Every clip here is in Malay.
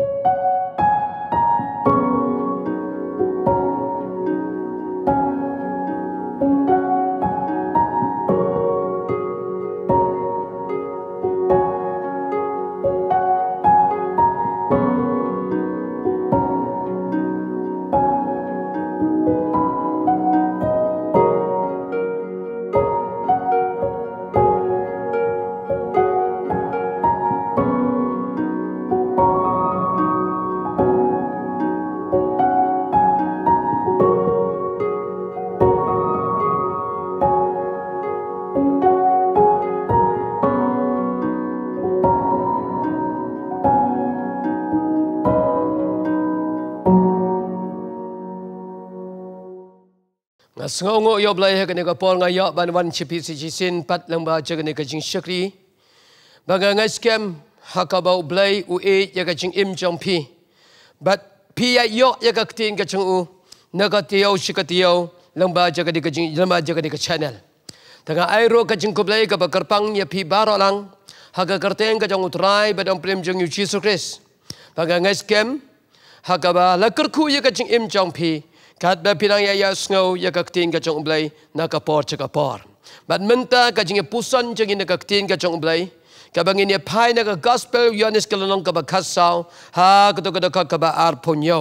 you Sengongok yo belai ke ni kapol ngai yo ban wan chipi si jisin pat lang ba jaga ni kajing syakri. Baga ngai skem hakabau belai u e ya kajing im jong pi. Bat pi ya yo ya kaktin kajing u. Naga tiyo shika tiyo lang ba jaga ni kajing lang ba jaga ni kachanel. Tengah airo kajing kublai ke bakarpang ya pi baro lang. Haga kerteng kajang utrai badang prim jong yu jisukris. Baga ngai skem hakabau lakarku ya kajing im jong ngai skem hakabau lakarku ya kajing im jong pi kad ba pinang ya yas ngau ya ka ktin ka chong blai na ka por cha ka por bad menta ka jing e pusan jing na ka ktin ka chong blai ka bang ni e pai na ka gospel yonis ka long ka ba ka ha ka to ka ka ka ba ar pon yo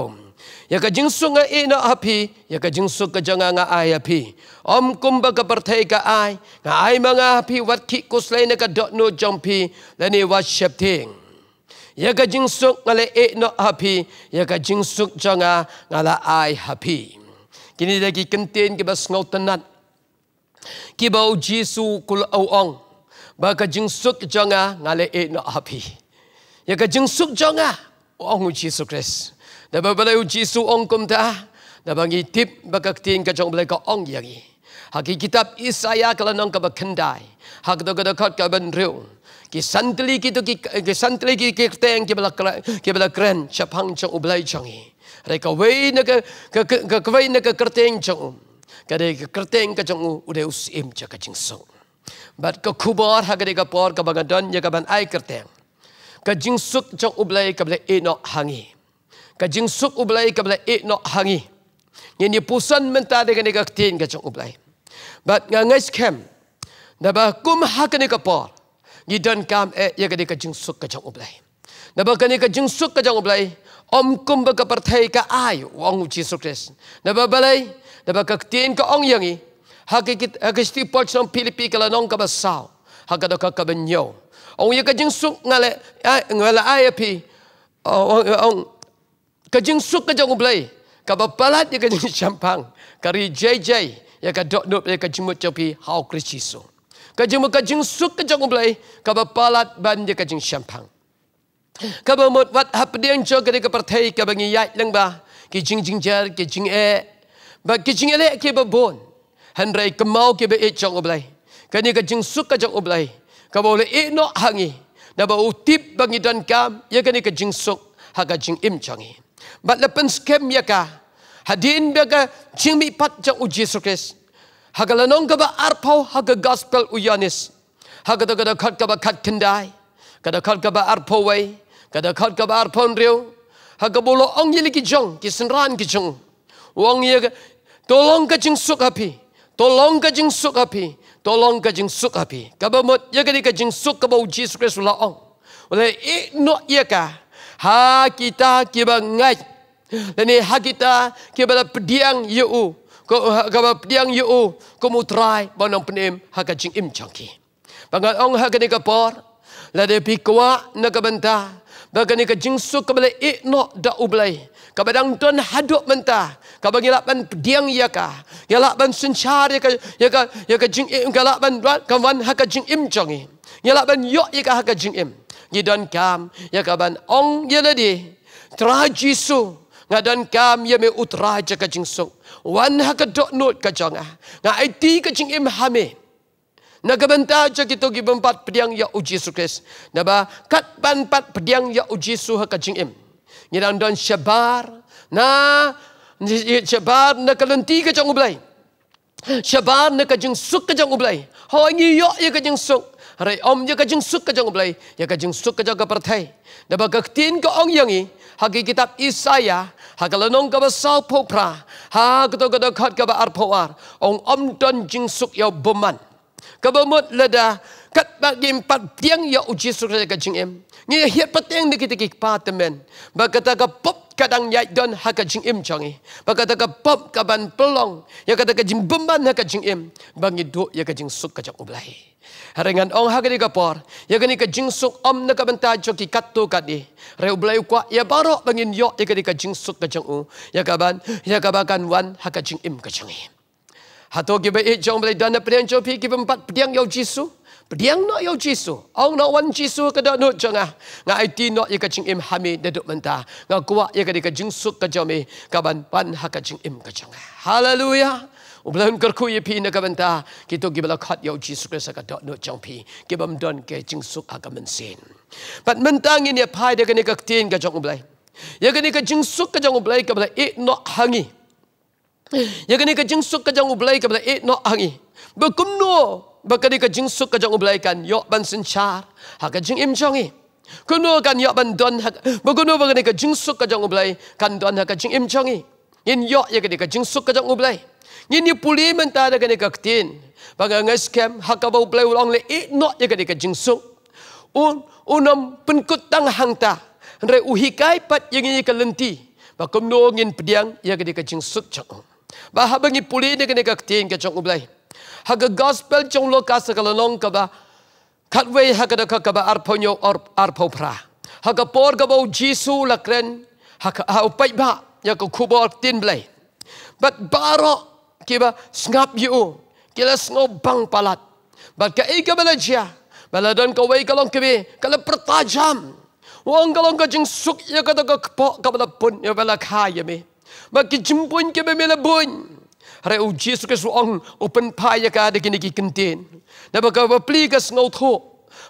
ya ka jing su nga ina api ya ka jing su ka jang nga ai api om kum ba ka par ka ai ka ai ma api wat ki kus na ka dot no jong pi la ni wa shep ting ya ka jing suk ngale e no happy ya ka jing suk changa ngala ai happy kini lagi kentin ke bas ngau tenat ki bau jisu kul au ong ba ka jing suk changa ngale e no happy ya ka jing suk changa ong jisu kris da ba bala jisu ong kum ta da bang tip ba ka tin ka jong bla ka ong yagi Hakikitab Isaya kalau nong kabakendai, hak dogo dogo kabakendriung, ki santli ki to ki santli ki ki teng ki bala ki bala kren chapang chong ublai chong reka wei na ka ka ka wei na ka kerteng chong ka de ka kerteng ka chong u de us im cha ka ching so bat ka kubar ha ka ka por ka baga don ya ka ban ai kerteng ka jing suk chong ublai ka bala e no hangi ka jing suk ublai ka bala e no hangi ni ni pusan menta de ka ni ka ting ka chong ublai bat nga ngai skem da ba ha kapor you don't kam at eh, ya gadi ka jing suk ka jang ublai na ba kani ka jing suk ka jang ublai om kum ba ka par thai ka ai wang chi suk na ba balai na ba ka tin ka ong yangi ha ki kit ha ki sti pot som pilipi ka la nong ka ba sao ha ka do ka ka ben ong ya ka jing suk ngale eh, ngale ai ngala ai oh, ong ong ka jing suk ka jang ublai ka ba palat ya ka jing champang ka ri jj ya ka dok dok ya ka jing mo chopi how christ jesus kajing mukajing suk kajang ublay, kaba palat ban je kajing syampang. Kaba mut wat hap dia yang jauh kadi kapertai kaba ngiyak lang ba, kajing jing jar, kajing e, ba kajing elek kaba bon, hendrai kemau kaba e jang ublay, kani kajing suk kajang ublay, kaba oleh e nok hangi, daba utip bangi dan kam, ya kani kajing suk, ha kajing im jangi. Ba lepen skem ya ka, hadin baga jing mi pat jang uji sukses, Hagalanong ka ba arpo haga gospel uyanis? Haga da gada kat ka ba kendai? Gada kat ka arpo way? Gada kat ka ba arpo nriw? Haga bulo ong yili ki jong, ki senran ki jong. Wong yi ka, tolong ka jing suk api. Tolong ka jing suk api. Tolong ka jing suk api. Kaba mut, ya gani ka jing suk kaba ba uji sukres wala ong. Wala ikno iya ka, ha kita kiba ngay. Lani ha kita kiba da pediang yu'u ko gaba ha, piang yu ko mu try ba nong pnim ha ka jing im chang ki ba ga ong ha ka ni ka por la de pi kwa na ka benta ba ka ni ka jing su ka bele i no da u blai ka ba dang ton ha do menta ka ba ngila ban piang ya ka ya ban sun cha ri ka ya ka ya ka jing im ka la ban ba ka wan ha ka jing im chang ki ya ban yo ya ka ha ka jing im ni don kam ya ka ban ong ya la di tra jisu ngadan kam ye me utra ja ka jing sung wan ha ka dot not ka jonga ah. nga it ka jing im ha na ka ja kito gi bempat pediang ya uji su kes na ba kat ban pat pediang ya uji su ha ka jing im ngadan don shabar na shabar na ka lenti ka jong ublai shabar na ka jing suk ka jong ublai ho ngi yo ye ka jing sung Hari om ya kajing suk kajang ublai, ya kajing suk kajang kapertai. Dabak kaktin ke ong yangi, hagi kitab Isaiah, hagalanong kaba sao po pra, ha kato kat kaba arpoar, ong omdon jing suk yau boman. Kaba mut leda, kat bagi empat tiang ya uji suruh saya kajing em. Nih hiat peting niki kita kik patemen. Bagata ka pop kadang ya don ha kajing em cangi. Eh. Bagata ka pop kaban pelong ya kata kajing beman ha kajing em. Bangi do ya kajing suk kajak ublahi. Haringan orang ha kadi kapor ya kini kajing suk om na ka benta joki katu kadi. Re ublahi kwa ya baro bangin yok ya kadi kajing suk kajang u ya kaban ya kabakan wan ha kajing em kajang Hatu Hato kibai ijong belai eh, dana perian jopi kibai empat yau jisuh. Pediang nak yau Jisu. Aung nak wan Jesus ke dok nut jong ah? Ngai ti nak ye ka cing im hami de dok menta. Nga kuak ye ka suk ka jomi ka pan ha ka cing im ka jong ah. kerku ye pi nak ka kita Kito gi khat yau Jisu ke sa ka dok nut jong pi. Ki don ke jing suk ha ka mensin. Pat mentang ini apa de ka ne ka tin ka jong ublai. Ye ka ne ka jing suk ka jong ublai ka bela i nok hangi. Ya kini kejeng suk kejeng ublay kebelah ik no angi bakadi ka jing suk ka jong blai kan yo ban sin char ha ka jing im chongi kuno kan yo ban don ha bagunu bagadi ka jing suk ka jong blai kan don ha ka jing im chongi in yo ya ka jing suk ka jong blai in ni puli men ta da ka ni ka tin baga nga skem ha ka bau blai ulong le it not ya ka ni ka jing suk un unam pen kutang hang ta re uhi kai pat ying ni ka lenti ba kumno ngin pediang ya ka ni ka jing suk chong ba ha bangi puli ni ka ni ka tin ka jong blai Haga gospel chong lo ka sa kalalong ka ba? Katwe haga da ka ka ba arpo nyo arpo pra. Haga por ka bau jisu la kren. Haga hau pay ba ya ka kubo ar tin blay. But baro ki ba you, yu. Kila sngo bang palat. But ka ika bala jia. Bala don ka wai kalong kibi. Kala pertajam. Wang kalong ka jing suk ya ka da ka kpok ka bala pun ya bala kaya mi. Bagi jimpun kibi mila bunyi. Reo Jesus Christ ang open paya ka de kini kikentin. Na ba ka ba pli ka sngaut ho?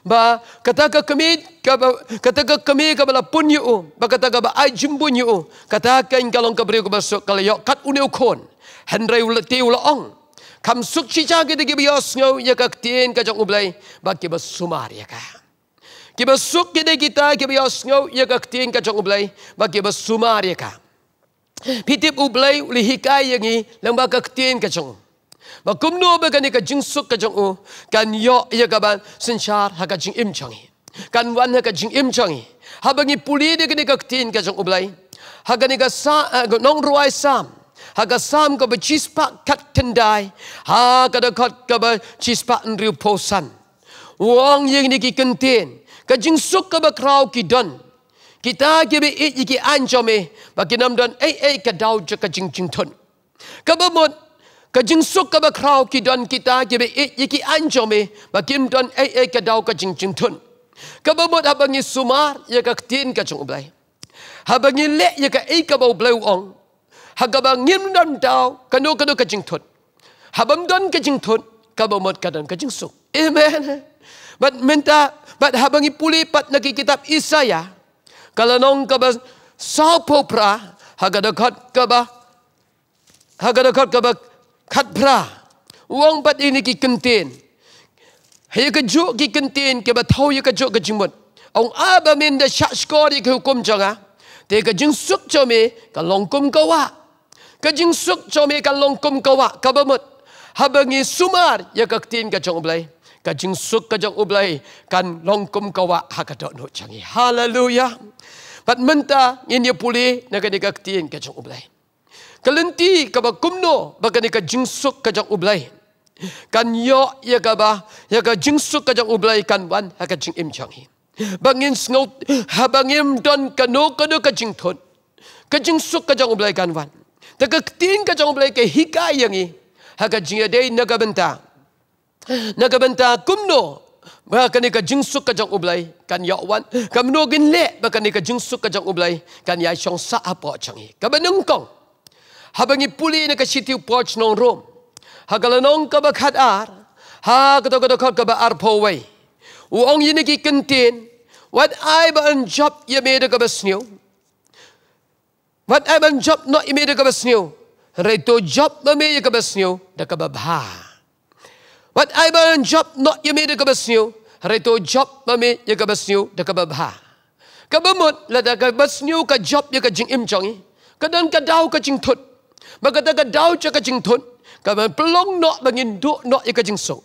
Ba kata ka kami ka ba kata ka kami ka bala pun yu o? Ba kata ka ba ay jumbo yu o? Kata ka in kalong ka bryo ka baso kalayo kat unew kon. Henry ula te ula ang. Kam suk cica ka de kibi yos ngaw ya ka ktien ka jang ublay. Ba kiba sumar ya ka. Kiba suk kide kita kibi yos ngaw ya ka ktien ka jang ublay. Ba kiba sumar ya ka. ya ka. Pitip ublay uli hikai yang i lembah kaktin kacung. Makum no bagani ka jingsuk kacung u kan yo ya kaban senchar ha kacung im Kan wan ha kacung im Habangi puli de kani kaktin kacung ublay. Ha nika ka sa eh, nong ruai sam. Ha sam kaba bechispa kat tendai. Ha ka da kat kaba bechispa nriu posan. Wong yang niki ki kentin. Kajing suka bakraw ki done kita gibi i iki anjo me bagi nam don ai ai ka dau jo ka jing jing ton ka ba mot ka jing suk ka ba khraw ki don kita gibi i iki anjo me bagi nam don ai ai ka dau ka jing jing ton ka ba mot abang i sumar ya ka tin ka chung blai ha bangi le ya ka ai ka ba blai ong ha ga ba ngim nam dau ka no ka do ka jing ton ha bam don ka jing ton ka ba mot ka don ka jing suk amen but minta but habangi pulipat nagikitab isaya kitab isaya kalau nong kaba sopo pra haga dekat kaba haga dekat kaba kat pra wong pat ini ki kentin hayo ke jo ki kentin ke ba thau ye ke jo ke jimot ong aba min de sha skori ke hukum jaga te ke jing suk cho ka long ka wa ke jing suk cho ka long ka wa ka ba mot habangi sumar ya ke tin ke jong blai ka jing suk ka jong ublai kan longkum kum ka wa ha no changi hallelujah Pat menta yang dia pulih nak dia kaktian kacang ublai. Kelenti ke ba kumno bakan dia jingsuk kacang ublai. Kan yo ya ka ba ya ka jingsuk kacang ublai kan wan ha ka jing im changi. Bangin snow habangim don kano kano ka jing ton. Ka jingsuk kacang ublai kan wan. Ta ka ktin kacang ublai ke kan hika yangi ha ka jing ya dei na ka benta. Na ka benta kumno Ba kan ni ka jing ka jang ublai kan ya wan kam no gin le ba kan ni ka jing ka jang ublai kan ya chong sa apo chang ka ba kong ha puli ni ka siti poch nong rom ha ka nong ka ba khat ar ha ka to ka to ka ka ba ar po wai u ong yin ki kin what i ba an job ye me de ka ba sniu what i ba an job not ye me de ka ba sniu re to job ba me ye ka ba sniu da ka ba ba What I burn job not you made a gobble snow reto job mami ya ka besniu da ka babha. Ka bemut la da ke besniu ka ha. lah job ya ka jing imchong i. Ka dan ka dau ka jing thut. Ba ka da ka dau cha ka jing thut. Ka ba plong no ba ngin du no ya ka jing so.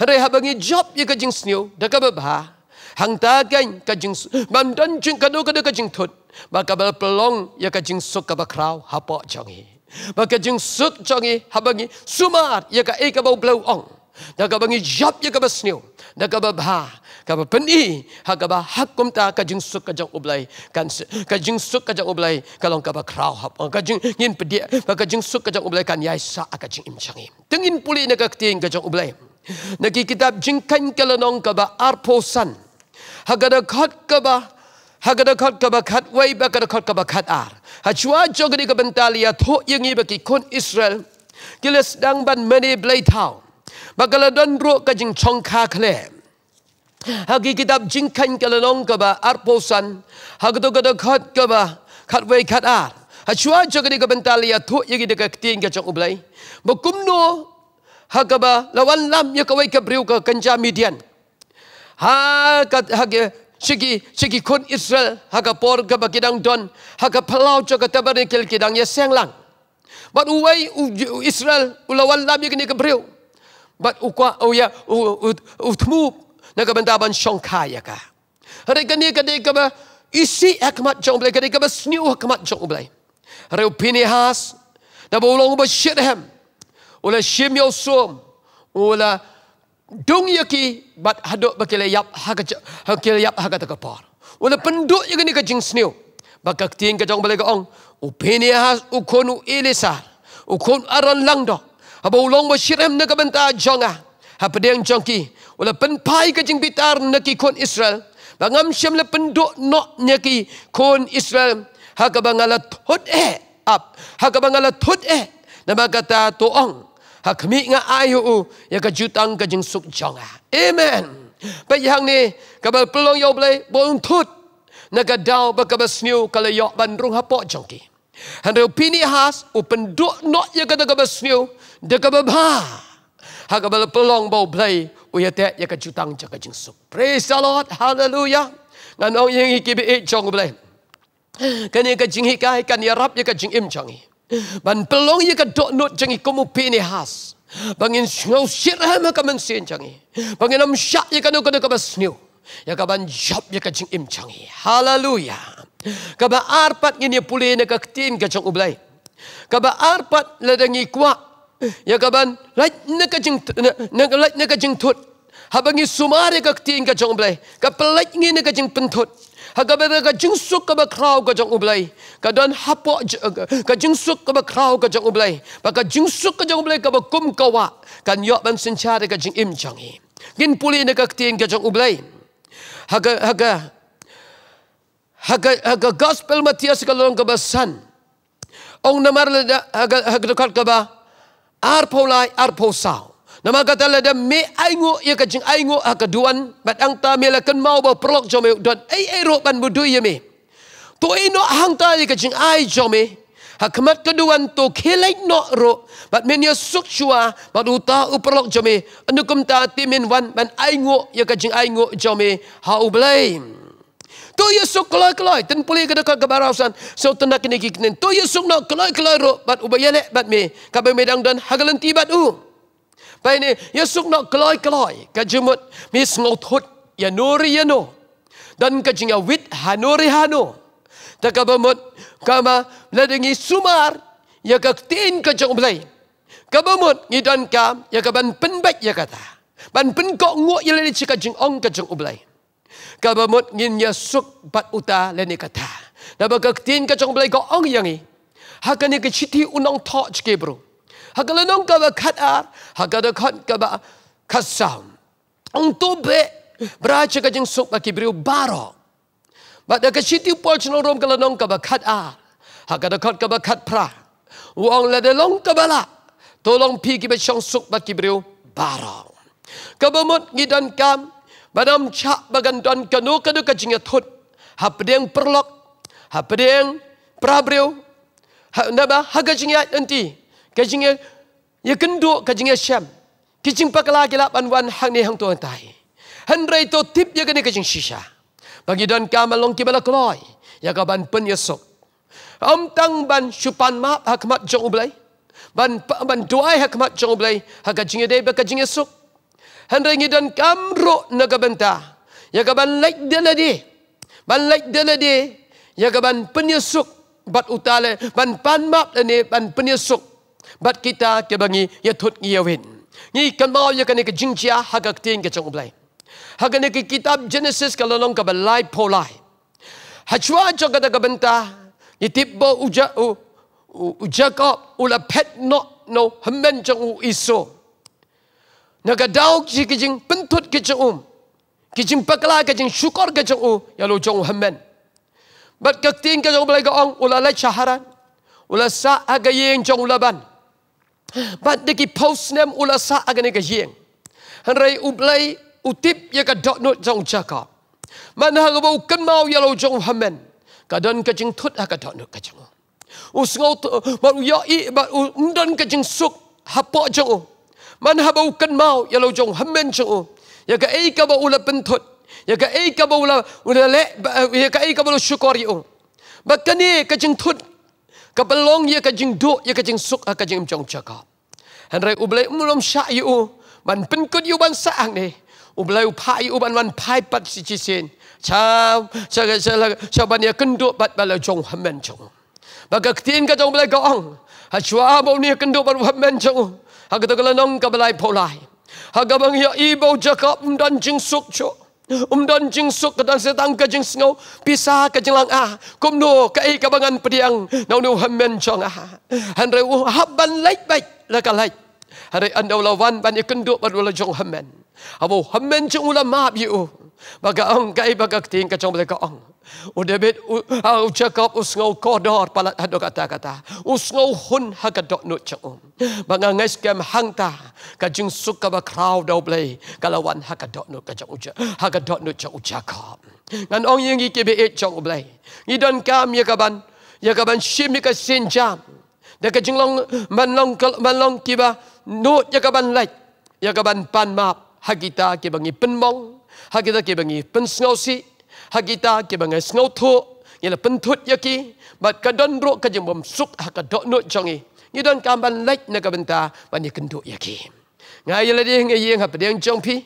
Re ha ba ngi job ya ka jing sniu da ka babha. Hang ta gain ka jing ban dan jing ka do ka jing thut. Ba ka ba ya ka jing so ka ba krau ha po chong jing sut chong i ha ba sumar ya ka e ka ba blow ong. Da ka ba job ya ka ba sniu na ka babha ka ba pani ha ka ba hakum ta ka jing suk ka jang ublai kan ka jing suk ka jang ublai ka long ka ba krau ha oh, ka jing ngin pedi ka jing suk ka jang ublai kan yai sa ah, ka jing im changi tingin puli na ka ting ka jang ublai na ki kitab jing kan ka la nong ka ba arpo san ha ka da khat ka ba ha ka da khat ka ba khat wai ba ka da khat ka ba khat ar ha chua jo ga ni ka bentalia tho yingi ba ki kon israel Kila sedang ban mani blay tau bagala don ro ka jing chong kha kitab jing khan ka la long ka ba ar po khat kaba ba khat wei khat a ha chua jo gdi ka bental ya thu ye gi de ka ba la lam ye ka wei ka briu ka kanja median ha ka ha gi Siki, siki Israel, haka por ka ba kidang don, haka palau cho ni tabernakel kidang ya senglang. Bat uwai Israel, ulawan lam yakin ni kebriu. บัดอุกว่าเอายาอุดอุดมูบนักบันดาบันช่องคายกะเรกันนี้กันเด็กกับอิสิเอกมัดจงเปลยกันเด็กกับสนิวเอกมัดจงเปลยเราพินิฮัสนับอุลงบัดเชิดแฮมอุลชิมยอสุมอุลดุงยกีบัดฮัดบักเลยับฮักฮักเลยับฮักตะกะปอร์อุลปันดุยกันนี้กับจิงสนิวบักกักทิ้งกับจงเปลยกับองอุพินิฮัสอุคนุอิลิซาอุคนอารันลังดอก Aba ulong mo shirem na kabenta jonga. Ah? Hapade ang jonki. Wala penpay ka jing bitar na kon Israel. Bangam siyam la penduk no niya kikon Israel. Haka ba nga la up. Eh, Haka ba nga la eh. Na magata toong. Hakmi nga ayo u. Ya ka jutang ka jing suk jonga. Ah? Amen. yang ni. Kabal pelong yaw blay. Bawang tut. Nagadaw ba kabas niyo kalayok bandrung hapok jongki. Han rau pini has u penduk not ya kata ke besniu de ke beba. Ha ke bala pelong bau blai u oh, ya te ya kejutang ja ke jingsuk. Praise the Lord. Haleluya. Ngan ong yang iki be chong blai. Kan ya kejing hikai kan ya rap ya kejing im changi. Ban pelong ya ke dok not jengi kumu pini has. Bangin snow sir ha ma kamen sin changi. Bangin am syak ya kanu kada ke besniu. Ya kaban job ya kejing im changi. Haleluya. Haleluya. Kaba arpat ngini puli na kaktin ka chong ublay. Kaba arpat ladangi kwa. Ya kaban lait na ka jing na lait na ka jing thut. Habangi sumare kaktin ka chong ublay. Ka pelait ngini ka jing pentut. Haga bada ka jing suk ka ba krau ka jang ublay. Ka don hapo ka jing suk ka ba krau ka jang ublay. Ba ka jing suk ka jang ublay ka ba kum ka wa. Ka nyok ban sin cha de ka jing im chang Gin puli na ka ktin ka jang ublay. Haga haga haga haga gospel matia sekalong kebasan ong namar leda lah haga haga dekat keba ar polai ar posau nama kata leda lah me aingu ya kajing aingu haga ah duan bat ang ta me lakan mau ba prolog jome dan ai ai ro ban budu ye me to ino hang ta ya kajing ai jome Hakmat kedua tu kelek no ro, bat men ya suk cua, bat uta uperlok jome, anukum ta timin wan, bat aingu ya kajing aingu jome, hau blame. Tu ye suk keloi ten puli ke dekat kebarausan so tenda kini kini. Tu ye suk no keloi keloi ro bat ubayane bat me kabe medang dan hagelan tiba u. Pai ni ye suk no keloi keloi kajumut mis ngothut ya nuri ya no dan kajinya wit hanuri hanu. Taka bermut kama ledengi sumar ya kaktin kajang ublay. Kabamut ngidan kam ya kaban penbaik ya kata. Ban penkok nguak ya lelici kajing ong kajang ublay. ublay. Kabamot ngin ya suk bat uta leni kata. Daba kaktin ka chong blai ka ong yangi. Haka ni ka chiti unong ta chike bro. Haka lanong ka ba kat ar. Haka da kat ka ba kasam. Ong to be. Bra ka jing suk ka kibriu baro. Ba da ka chiti upol chanong rom ka lanong ka ba kat ar. Haka da kat ka ba kat pra. Uang de long ka bala. Tolong pi ki ba chong suk ba kibriu baro. Kabamot ngidan kam. Badam cak bagan don kanu kanu kajinya thut. Hap deng perlok. Hap deng prabriu. Hap naba haga jinya enti. Kajinya ya kendu kajinya syam. Kijing pakala gila wan hang ni hang tuan tai. Hendra itu tip ya kene kajing sisa. Bagi don kamal long kibala kloy. Ya kaban pen yesok. Ya Om tang ban supan map hakmat jong ublay. Ban ban duai hakmat jong ublay. Haga jinya day bakajing sok hendrengi dan kamro ya na gabenta ya gaban laik dela di ban laik dela di ya gaban penyusuk bat utale ban panmap ni ban penyusuk bat kita ke bangi ya thut ngiawin ya ngi kan mau ya kan ke jingcia hagak ting ke chong blai haga ke kitab genesis kalalong ka balai polai hachwa jo kada ka benta ni tibbo uja u uja ka ula pet no no hamen chong u iso Naga ka dau ji ki jing pen um ki jing pa kla ka jing shukor ka chu ya lo jong ham men bat ka ting ka jong blai ka ong ula la chahara ula sa aga yeng jong ula bat de ki post nem ula sa aga ne ka yeng han utip ya ka dot not jong chaka man ha go ken mau ya lo jong ham men ka don ka jing ha ka dot not ka jong us ngau u ya i ba u ndan ka suk hapo jong man habau ken mau ya lo jong hemen chung ya ka ei ka ba ula pentot ya ka ei ka ba ula ula le ya ka ei ka ba lo syukuri ung ba kene ka jing thut ka belong ya ka jing do ya ka jing suk ha ka jing chong chaka han rai u blai mulom sha yu man pen kun yu ban sa ang ne u blai u phai u ban wan phai pat si chi sin cha cha ga cha la cha ban ya ken do pat ba lo jong hemen chung ba ka ktien ka jong blai ga ang ha chua ba ni ya ken do ban hemen chung Haga tak lenong ka belai polai. Haga bang ya ibo jakap um jing suk cho. Um jing suk kadang setang ka jing sngau pisah ka jing lang ah. kumno no ka ai pediang naunu hamen chong ah. Han re u haban lai bai la ka lai. Hari anda lawan ban ikenduk padu la jong hamen. Abu hamen jong ulama bi u. Baga ang kai baga ting ka jong bele ang. Och det vet cakap usngau kodor palat hado kata-kata. Usngau hun hakadok nut cakum. Bangangai skem hangta kajing suka ba kraw dau blai kalawan hakadok nut kajang uja. Hakadok nut cak ucakop. Ngan orang yang gigi kebe e cak blai. Ngidon kam ya kaban. Ya kaban simi ka sinjam. Da kajing long manlong manlong kiba nut ya kaban lai. Ya kaban pan map hakita kibangi penmong. Hakita kibangi pensngau si hakita ke bangai sengau tu ialah pentut yaki bat kadon ro ke jembom suk hak dok no jongi ngidon kamban lek na ka benta bani kendu yaki ngai ialah di ngai yang hap deng jong pi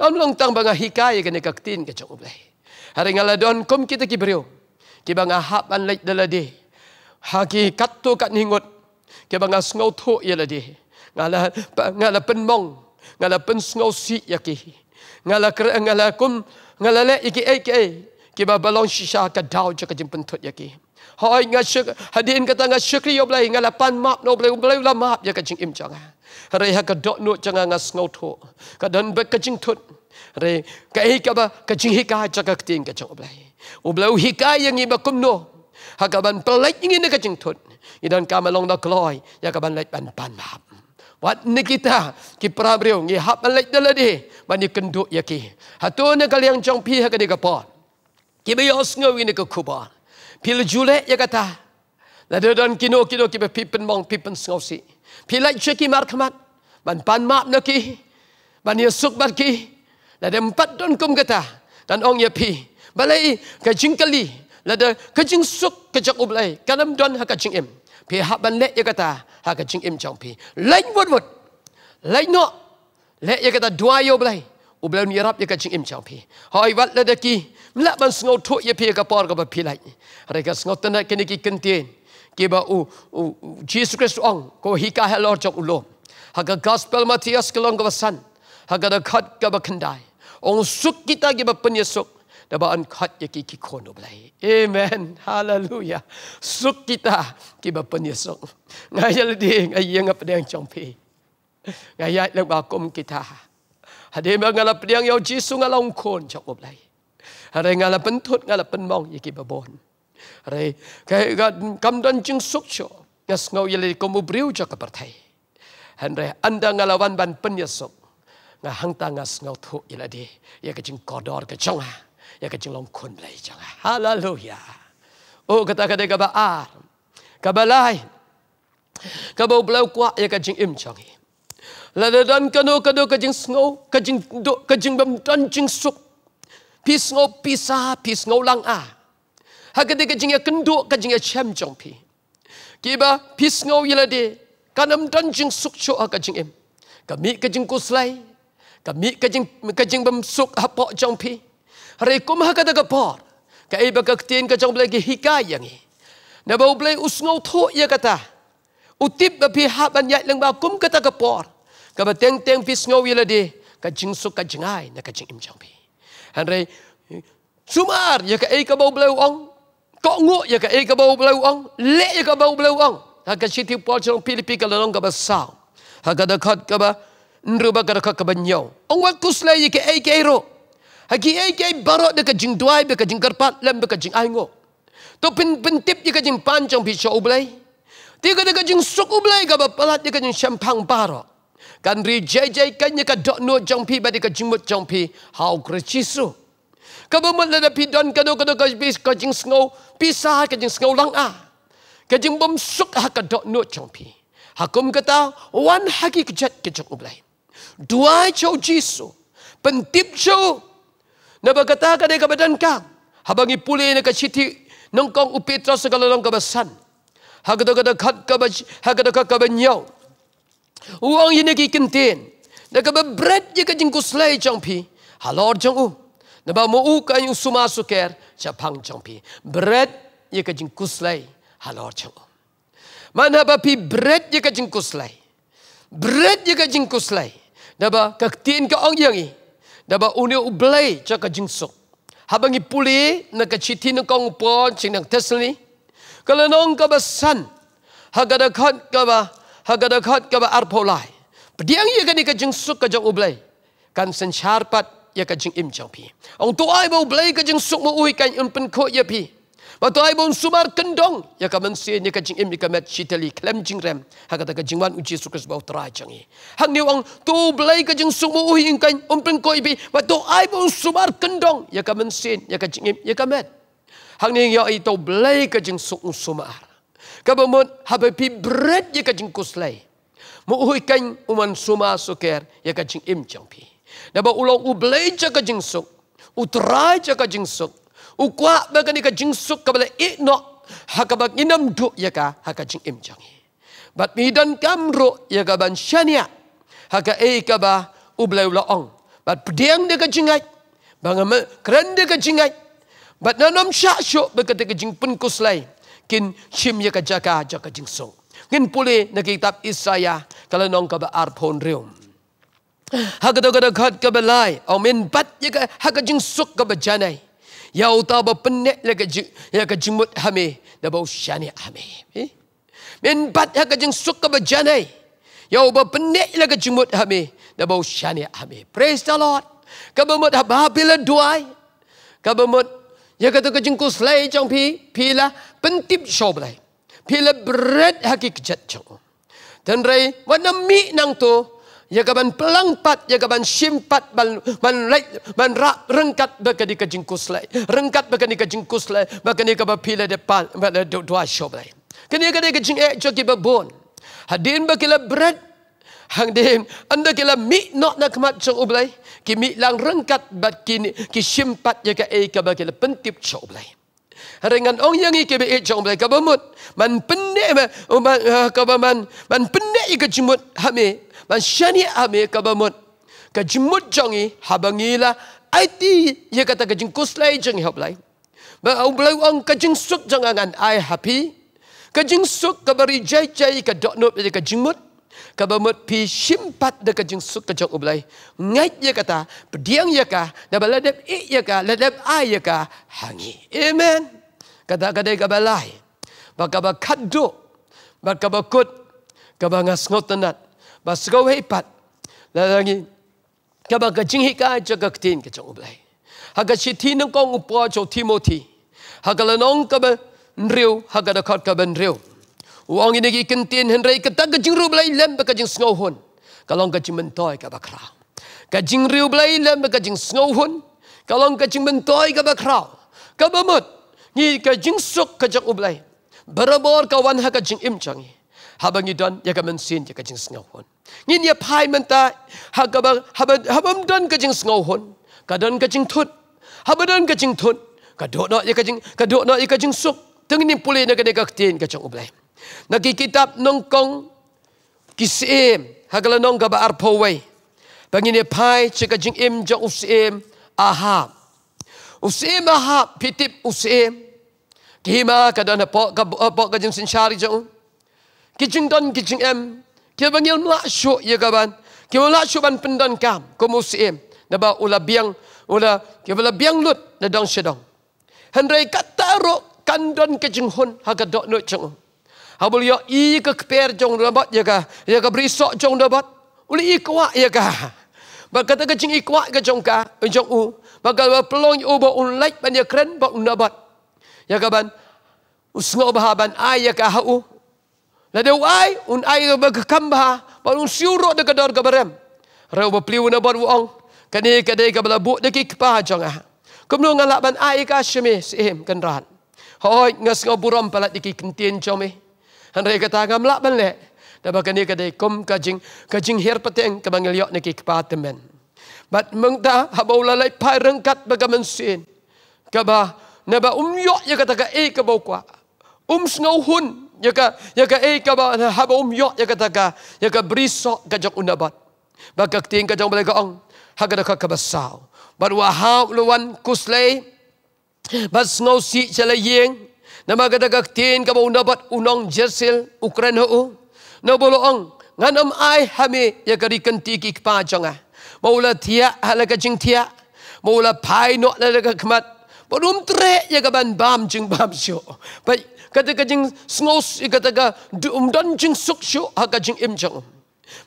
ngam long tang banga hikai ke ne ka tin ke jong ble hari ngala don kom kita ki brio ki banga hap an lek dala di haki kat tu kat ningut ke banga sengau tu ialah di ngala ngala mong ngala pen sengau si yaki ngala kre ngala kum ngala le iki ek ek ki ba balong shisha ka dau cha ka jim pentut ya ki hoi nga syuk hadin kata nga syukri yo blai ngala pan map no blai blai la map ya ka jing im changa re ha ka dot no changa nga snow tho ka dan ba ka jing thut re ka ek ka ba ka jing hi ka cha ka ting ka chong blai u blau hi ka yang i ba kum no ha ka ban pelai ngi na ka jing thut i dan ka ma long da kloi ya ka ban lai ban pan map Watna kita ki prabriu ngi hap malik daladi bani kenduk yaki. Hatu ne kali yang jong pihak ke dekapo. Ki bios ngawi ne ke kuba. Pil julek ya kata. La lah dodon kino kino ki pipen mong pipen sngosi. Pilai cheki markamat. Ban pan map ne ki. Ban yesuk bat ki. La de empat don kum kata. Dan ong ya pi. Balai ke jingkali. La de kejing suk kejak ublai. Kalam don ha kejing em. Pihak ban lek ya kata ha ka ching im chong pi lain wot wot lain no le ye kata dua yo blai u blai ni rap ye ka ching im chong pi hoi wat le de ki mla ban sngo tho ye pi ka par ka ba pi lai re ka sngo tana ke ni ki kentien ke ba u u jesus christ ong ko hi ka ha lor chong u lo ha ka gospel Matthias ka long ka san ha ka da khat ka ba khandai ong suk kita ki ba pen yesuk da ba an khat ye ki ki khono blai amen hallelujah suk kita kita ba pen yesok ngaya le ding ai yang ap ngaya le ba kita hade ba ngala pen yang yau jisu ngala ung khon chok ob lai hare ngala pen thut ngala ye ki ba bon hare kai kam dan jing suk cho yas ngau ye le kom ubriu cho ka partai anda ngalawan ban pen yesok ngah hang tangas ngau thu ila di ye ke jing kodor ke ha ya kecing long kun lai jang. Eh? Haleluya. Oh kata kata kaba ar. Kaba lai. Kaba blau kuak ya kecing im jang. Lada dan kano kado kecing snow, kecing do kecing bam dan cing suk. Pis ngau pisa, pis ngau lang a. Hakade kecing ya kendo, kecing ya cem jang pi. Kiba pis ngau yela de. Kanam dan cing suk cho a kecing im. Kami kecing kuslay, kami kajing kajing bem suk apa ha, jumpi. pi Hari ko kumah kata gepor. Kai baka ketin kacang belagi hikai yang ini. bau belai usngau tuk ya kata. Utip babi hak banyak yang bakum kata gepor. Kaba teng-teng pis ngau wila di. Kacang suk kacang ai na kacang im jambi. Hari sumar ya kai bau belai ong, Kok nguk ya kai bau belai ong, le, ya kabau belai uang. Haka siti pol cerong pilipi lorong kaba sang. Haka dekat kaba. Nruba kada kaka banyau. Ong wakus lai ya kai kairu. Haka Haki ai ai barok de kajing duai be kajing karpat lem be kajing aingo. To pin pin tip ye kajing panjang bi sho ublai. Ti ka de kajing suk ublai ga ba palat ye kajing champang baro. Kan ri jai jai kan ye ka dok no jong pi ba de kajing mut jong pi hau krechisu. Ka ba mun la pi don ka do ka do ka bi kajing sngo pi sa kajing sngo lang a. Ah. Kajing bom suk ha ah ka dok no jong pi. Hakum kata wan hagi kejat kejak ublai. Dua chau jisu. Pentip chau nak berkata ke dia kepada engkau. Habangi pulih nak citi. Nengkong upi terus segala dalam kebesan. Hakata kata kat kebaj. Hakata kat kebanyau. Uang ini ke kentin. Nak keberbret je ke jengku selai jangpi. Halor jangu. Nak mau ukan yang suma suker. Capang jangpi. Beret je ke jengku selai. Halor jangu. Mana bapi beret je ke jengku selai. Beret je ke jengku selai. Nak keketin ke orang yang ini da ba uniu ublei cha ka jingso ha bangi puli na ka chiti na kong po chi na tesli ka nong ka ba san ha ga da khat ka ba ha ga da khat ka ba ar po lai pdiang ye ka ni ka jingso ka jong ublei kan sen char pat ye ka jing im chang pi ong tu ai ba ublei ka jingso mo ui kan un pen ko pi Batu ai bon sumar kendong ya ka mensi nya ka jing imi ka met chiteli klem jing rem ha ka ka jing wan uji su bau tra i hang ni wang tu blai ka jing sumu u hing kan um pen koi bi Batu ai bon sumar kendong ya ka mensi nya ka jing imi ya ka met hang ni yo ai tu blai ka jing su u sumar ka ba mon ha ba pi bret ya ka jing kuslai mu u kan uman suma suker ya ka jing im jang pi da ba ulong u blai ja ka jing su Utrai jaga jingsuk, ukwa bagani ni ka jing suk ka bala i no ha ka bang inam du ya ka ha jing im jang bat mi dan kam ro ya ka ban shania ya? ha ka e ka ba u bla ong bat pdiang de ka jing ai bang ma kren de ka jing ai bat na nom sha sho baga de ka jing pun kus lai kin shim ya ka jaka jaka jing song kin pule na kitab isaya kala nong ka ba arphon reum Hakadagadagad ka balay, o min bat yaka hakajing suk ka ba janay. Ya uta penek lagi je, ya kejemut hami, dah bau syani hami. Eh? Minpat ya kejeng suka berjanai, ya uba penek lagi jemut hami, dah bau syani hami. Praise the Lord. Kau haba habila doai, kau bermut ya kata kejeng kuslay cang pi, pila pentip shoblay, pila bread hakik jat cang. Dan ray, mana mi nang tu, Yagaban pelangpat, yagaban simpat, ban ban lek, ban rak rengkat bagai dika jengkus lek, rengkat bagai dika jengkus lek, bagai dika bapila depan, bagai dua dua show lek. Kini bagai dika jengek joki babon, hadin bagai le bread, hang dim, anda kila mi not nak mat show lek, kimi lang rengkat bagai kini, kisimpat yagai eka bagai le pentip show lek. Harengan orang yang ikut eh, baik jauh mereka kebomut. Man pendek oh, man ah, kebaman man pendek ikut jemut hame man syani hame kebomut. Kejemut jangi habangilah aiti ia kata kejeng kuslay jangi hablay. Bau belau ang kejeng suk jangangan ai happy. Kejeng suk kabari jai jai ke doknub ia kejemut. Kabamut pi simpat dek kajing suk kajong ublai. Ngai ye kata, pediang ye ka, dabaladep ik ye ka, ladep ai ye ka, hangi. Amen kata-kata ke balai. Baka berkadu, baka berkut, kaba ngasngot tenat, baka hebat. lagi, kaba kajing hikai jaga ketin ke cung ublai. Haga si tinung kong upo jo timoti, haga lenong kaba nriu, haga dekat kaba nriu. Uang ini kentin hendrai kata kajing ru belai lem jing sengohun. Kalau kajing mentoi kaba kerau. Kajing riu belai lem jing sengohun. Kalau kajing mentoi kaba kerau. Kaba mut ni ka jing suk ka jak ublai barabor ka wan ha ka jing im changi habang idan ya ka men sin ya ka jing sngau hon ni ya pai men ta ha ka ba ha habam dan ka jing sngau hon ka dan ka jing thut ha ba dan ka jing thut ka do no ya ka jing ka do no ya ka jing suk teng ni puli na ka de ka tin ka jak ublai na ki kitab nong kong kisim ha ka nong ka ba ar po wei bang ni pai che ka jing im ja usim aha Usim aha pitip usim kima kadon po ka po ka eh, jing sin shari jong oh. kiching don kiching em ya ke bangil mla shu ye ga ban ke mla shu ban pendon kam ko musim da ba ula biang ula ke ula biang lut da dong shedong hendrai kata ro kandon kiching hun ha ga do no chong ha bul yo i ke kper jong da bot ye ya ga ya ye ga brisok jong da bot uli i kwa ye ga ba kata kiching i kwa ga jong ka jong u ba ga pelong u ba un lek ban ye kren ba un da Ya kaban. usno bah ban ai ya ka hau. La de ai un ai ro ba kam bah. Ba un siuro de kador ka barem. Ro ba pliu na baru wong. Kani ka de ka bla bu de ki pa jonga. Ah. Kum no ngala ban ai ka shimi si him kan ran. Hoi ngas ngo buram pala de ki kentien chomi. Eh. Han re ka ta ngam ban le. Da ba kani ka de kum ka jing ka jing her pateng ka bangil yo ne ki pa temen. Bat mengta habau pai rengkat bagaman sin. Kabah naba um yok ya, ya kata eh, ka e ka bau kwa um snow hun ya ka ya ka e eh, ka ba ha ba um yok ya kata ka ya ka briso ya ka jak undabat ba ka ting ka jang ba ka ong ha ka ka ka basau ba wa ha luan kuslei ba snow si chala yeng naba ka ka ting ka ba undabat unong jersil ukraine u no bolo ong ngan am ai hami ya ka ri kenti ki pa changa ah. maula thia halaka jing thia maula pai no la ka khmat belum trek ya ke ban bam jing bam syo. Baik, kata ke jing snos i kata ke dum dan jing suk syo ha jing im jong.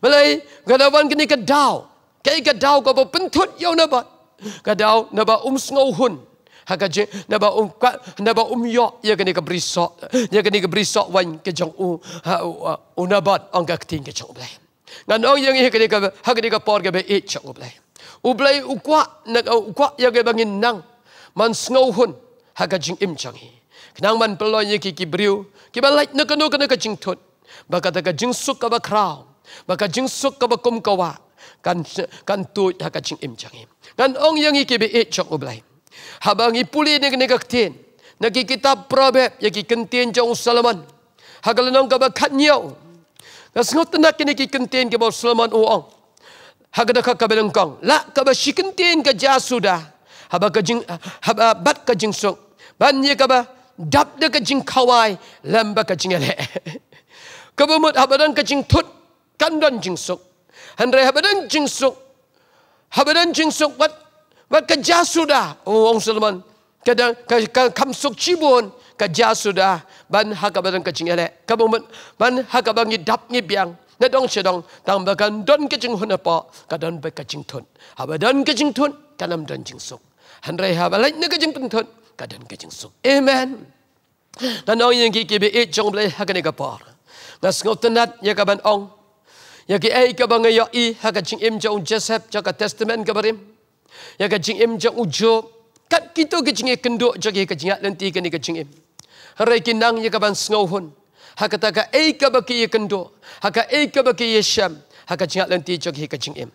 Belai kata wan kini ke dau. Kai ke dau ko pentut yo na ba. Ke dau na ba um snow hun. Ha ka jing na ba um ka na ba um yo ya kini ke briso. Ya kini ke briso wan ke jong u ha u ha, na ba angka ting ke jong belai. Ngan ong yang ini ha, kini ke ha kini ke por ke be ich jong belai. ublay ukwa nak ukwa ya ke bangin nang man snowhun haga jing imchangi knang man pelo ye ki kibriu ki ba light ne kanu kana ka jing thot ba ka da ka jing suk ka ba krao ba ka jing suk ka ba kum ka wa kan kan tu haga jing imchangi kan ong yang ki be e chok oblai habang i puli ne ne ka ktin na ki kitab proverb ye ki kentien jong salaman haga lenong ka ba khat nyo ka snot na ki ne ki kentien ki ba salaman o ong Hagadaka kabelengkong. Lak kabasikentin kajah sudah haba kajing haba bat kajing sok ban ye kaba dap de kajing kawai lamba kajing ale kaba mut habadan kajing tut kandan jing sok handre habadan jing sok habadan jing sok wat wat kaja sudah wong oh, sulman kadang kam sok cibon kaja sudah ban hakabadan kajing ale kaba mut ban hakabangi dap ni biang na dong che dong tang ba kan don ke jing hun pa ka don ba ka jing thun ha ba don ke jing thun ka nam don jing sok hendai ha balai nega jeng pentot kadan ke jeng suk amen dan ong yang kiki be e jong blai ha kene gapar nas ngot tenat ya kaban ong ya ki ai e ka bang ya i ha ka jing im jong joseph ja ka testament ka barim ya ka jing im jong ujo kat kito ke jing e kenduk ja ke jing at lenti ke ni ke jing im hari kinang ya kaban sngau hun ha ka ta ka ai e ka ba ki ha e kenduk ha ka ai ka ba ki e sham ha jing at lenti ja ke ke jing im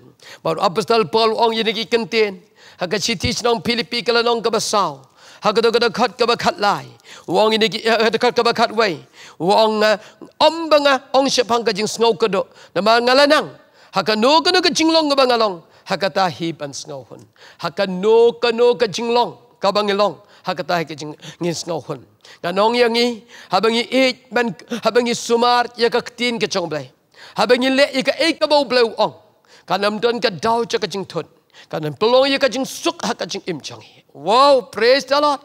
baru apostol paul ong yang ni Haga citis nong pilipi kala nong kebesau. Haga dog dog kat kebakat lai. Wong ini kat eh, eh, kat kebakat wei. Wong eh, ombang ong pangka jing snow kedo. Nama ngalanang. Haga no kedo jinglong long kebangalong. Haga tahi pan snow hun. Haga no kedo kajing long kebangilong. Haga tahi kajing ngin snow hun. Nong yang ha ini habangi ik ban habangi sumar ya kaktin kecong blai. Habangi le ika ika bau blau ong. Kanam don ka dau cha kajing thot kanan peluang ia kajing suk ha kajing imcangi. Wow, praise the Lord.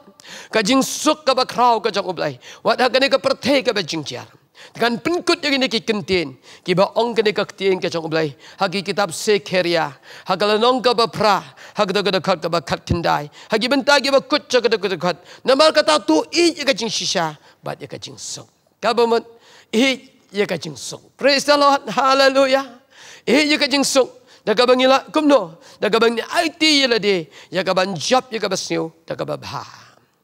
Kajing suk ka bakraw ka jang ublay. Wat ha kani ka perte ka ba jar. Dengan penkut yang ini kikentin. Kiba ong kani ka ketien ka jang ublay. Hagi kitab sekheria. Hagi nong ka ba Hagi da gada kat ka ba kat kendai. Hagi benta ki ba kut cha gada gada Namal kata tu i ya kajing sisa, Bat ya kajing suk. Kabamun. I ya kajing suk. Praise the Lord. Hallelujah. I ya kajing suk. Dan kaban ngila lah, kumno. Dan kaban ni IT yela de. Ya kaban job ya kaban siu. Dan kaban bha.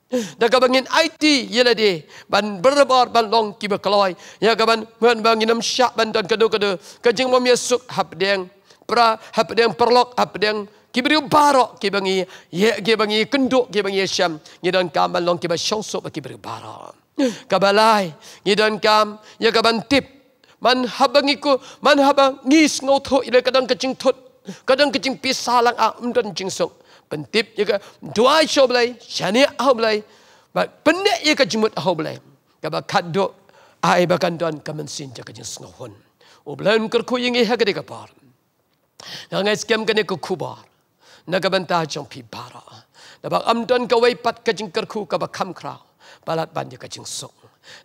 Dan kaban IT yela de. Ban berbar ban long kiba keloi. Ya kaban muan bang inam syak ban tuan kedu kedu. Kajing mom yesuk hap deng. Pra hap deng perlok hap deng. Kibriu barok kibangi. Ya kibangi kenduk kibangi syam. Ngidan kaman long kiba syongsuk ba kibriu barok. Kabalai. Ngidan kam. Ya kaban tip man habang iko man habang ngis ngau tho ile kadang kecing tot kadang kecing pisalang a ah, undan um jing sok pentip ye ka dua sho blai chani a ho blai ba pendek ye ka jimut a ho blai ka ba kaddo ai ba kan don ka men sin ja ka jing sok hon o oh, blai ker ku ying ha ka de ka par na ngai skem ka ne ku ku ba na ka ban ta pi ba ra ba am don ka wai pat ka jing ker ku ka ba kam kra balat ban ja ka jing sok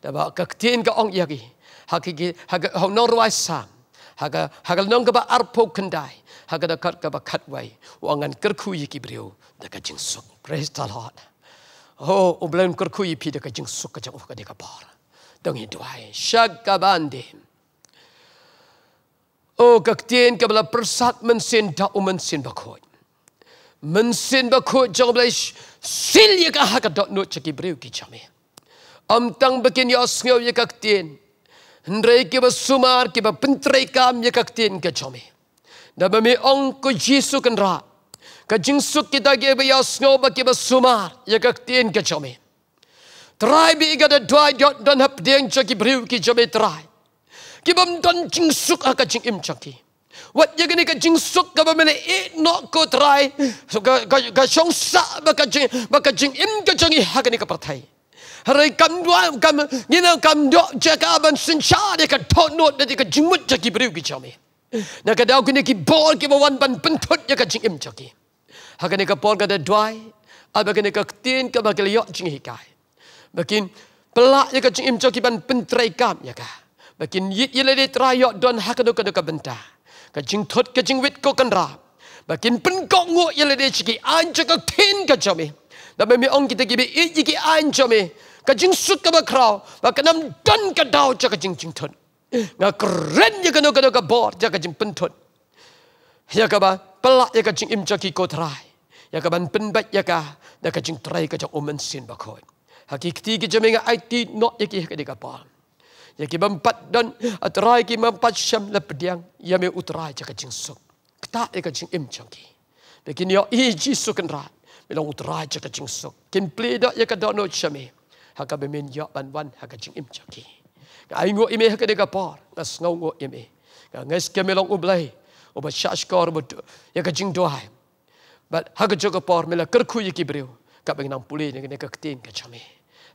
da ba ka ktin ka ong ye ki hakiki haga ho norwai sa haga hagal nong ba arpo kendai haga da kat ba katwai wangan kerku yiki brio da ka jingsuk praise the lord ho oblen kerku yipi da ka jingsuk ka jang ka de ka par dong hi duai shag ka bande o ka tien ka bla prasat men sin da o men sin ba khoi men sin ba khoi jong blai sil ye ka haga dot no chiki brio ki chame Amtang bikin yos ngau yekak tin. Hendai iba sumar kita pentrai kami ya kaktin ke cumi. Dan bami ong ku jisu kenra. Kajingsuk kita ke bayas ngoba kita sumar ya kaktin ke cumi. Terai bi igada dua jod dan hap dieng caki beriw ki jami terai. Kita mendan jingsuk ha kajing im caki. Wat ye ni kajing suk ka ba mele e no ko try so ka ka ka song sa ba kajing ba kajing in ka jangi ha gani ka Hari kam dua kam ngina kam dok jaka aban sincha de ka tonno de ka jimut jaki briu ki chami. Na ka dau kini ki pentut jaka jingim jaki. Ha kini ka pol ka de dwai aba kini tin ka ba kelyo kai. Bakin pelak jaka jingim jaki ban pentrai kam jaka. Bakin yit yele de trayo don ha ka do ka do ka benta. Ka jing wit ko kan ra. Bakin pengkok ngok yele de chiki tin ka jami. Dan memi kita gibi ijiki anjami. Bakin ka jing su ka ba krao ba ka nam dan ka dao cha ka jing jing thon nga kren ye ka no ka ka bor cha ka pen thon ya ka ba pala ye ka jing im cha ki ko trai ya ka ban pen ba ya ka da ka jing trai ka cha o men sin ba khoi ha ki ti ki jame nga it no ye ki ka de ka pa ya ki bam pat dan at rai ki mam pat sham la pdiang ya me utrai cha ka jing ta ye ka jing im cha ki Bikin yo i jisukan rat. Bilang utra aja kecing sok. Kin pleda ya kadono chame haka bemin ya ban wan haka jing im chaki ai ngo ime haka de ka par nas ngo ngo ime ga ngas ke melo u blai u ba shash kor bu ya ka jing do hai but haka jo ka par mela kerku yi ki breu ka beng nam puli ne ka ktin ka chami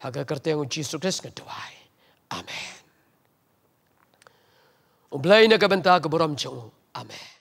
haka kerte ngo jesus christ ka do hai amen u blai ne ka benta boram chung amen